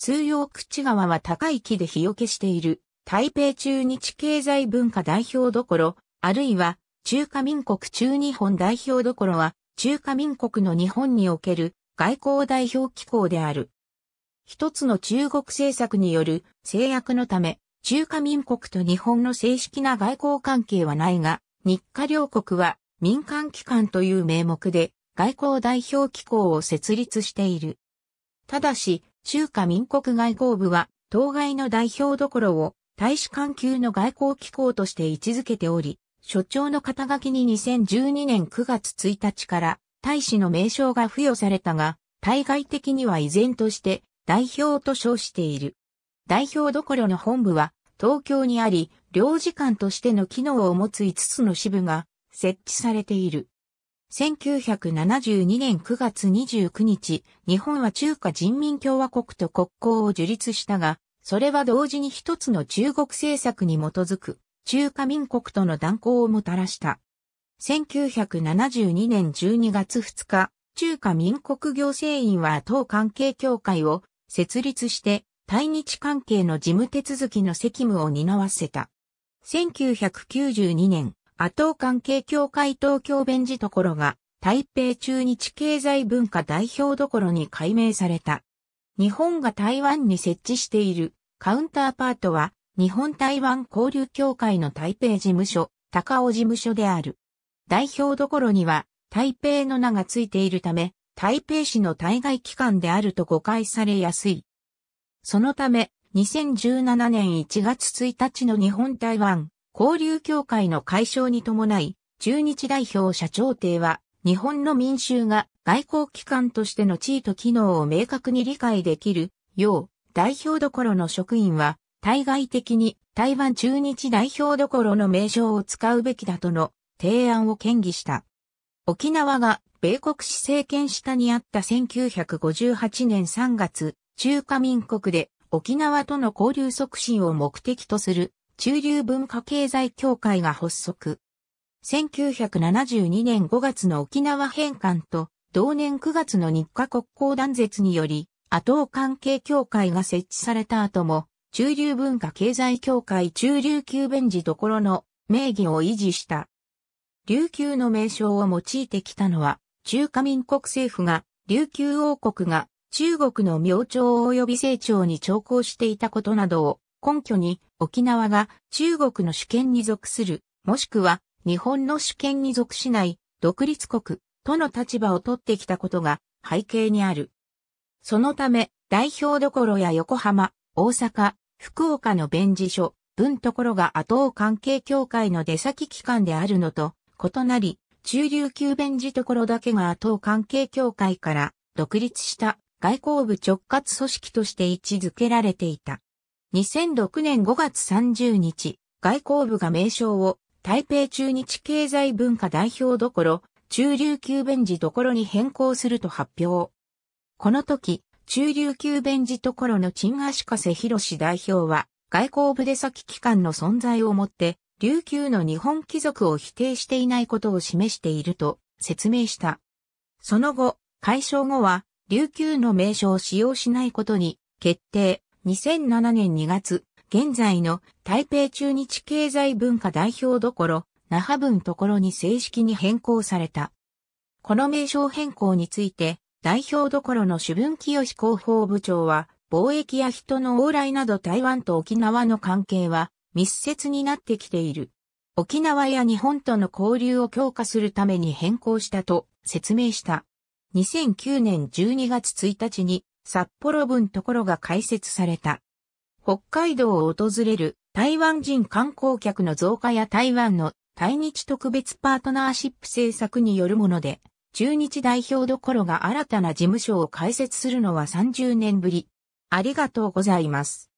通用口川は高い木で日よけしている、台北中日経済文化代表どころ、あるいは中華民国中日本代表どころは、中華民国の日本における外交代表機構である。一つの中国政策による制約のため、中華民国と日本の正式な外交関係はないが、日華両国は民間機関という名目で外交代表機構を設立している。ただし、中華民国外交部は、当該の代表どころを大使館級の外交機構として位置づけており、所長の肩書きに2012年9月1日から大使の名称が付与されたが、対外的には依然として代表と称している。代表どころの本部は東京にあり、領事館としての機能を持つ5つの支部が設置されている。1972年9月29日、日本は中華人民共和国と国交を樹立したが、それは同時に一つの中国政策に基づく中華民国との断交をもたらした。1972年12月2日、中華民国行政院は党関係協会を設立して対日関係の事務手続きの責務を担わせた。1992年、阿東関係協会東京弁事ところが、台北中日経済文化代表どころに改名された。日本が台湾に設置しているカウンターパートは、日本台湾交流協会の台北事務所、高尾事務所である。代表どころには、台北の名がついているため、台北市の対外機関であると誤解されやすい。そのため、2017年1月1日の日本台湾交流協会の解消に伴い、中日代表社長廷は、日本の民衆が外交機関としての地位と機能を明確に理解できるよう、代表どころの職員は、対外的に台湾中日代表どころの名称を使うべきだとの提案を建議した。沖縄が米国史政権下にあった1958年3月、中華民国で沖縄との交流促進を目的とする中流文化経済協会が発足。1972年5月の沖縄返還と同年9月の日華国交断絶により、阿東関係協会が設置された後も、中流文化経済協会中流級弁こ所の名義を維持した。琉球の名称を用いてきたのは、中華民国政府が、琉球王国が中国の明朝及び成長に徴工していたことなどを根拠に沖縄が中国の主権に属する、もしくは日本の主権に属しない独立国との立場を取ってきたことが背景にある。そのため、代表どころや横浜、大阪、福岡の弁事所、分ところが後を関係協会の出先機関であるのと異なり、中流級弁事ところだけが後を関係協会から独立した外交部直轄組織として位置づけられていた。2006年5月30日、外交部が名称を台北中日経済文化代表どころ、中流級弁寺どころに変更すると発表。この時、中流級弁寺どころの陳足加瀬博士代表は、外交部で先機関の存在をもって、琉球の日本貴族を否定していないことを示していると説明した。その後、解消後は、琉球の名称を使用しないことに決定。2007年2月、現在の台北中日経済文化代表どころ、那覇文ところに正式に変更された。この名称変更について、代表どころの主文清志広報部長は、貿易や人の往来など台湾と沖縄の関係は密接になってきている。沖縄や日本との交流を強化するために変更したと説明した。2009年12月1日に札幌分ところが開設された。北海道を訪れる台湾人観光客の増加や台湾の対日特別パートナーシップ政策によるもので、中日代表どころが新たな事務所を開設するのは30年ぶり。ありがとうございます。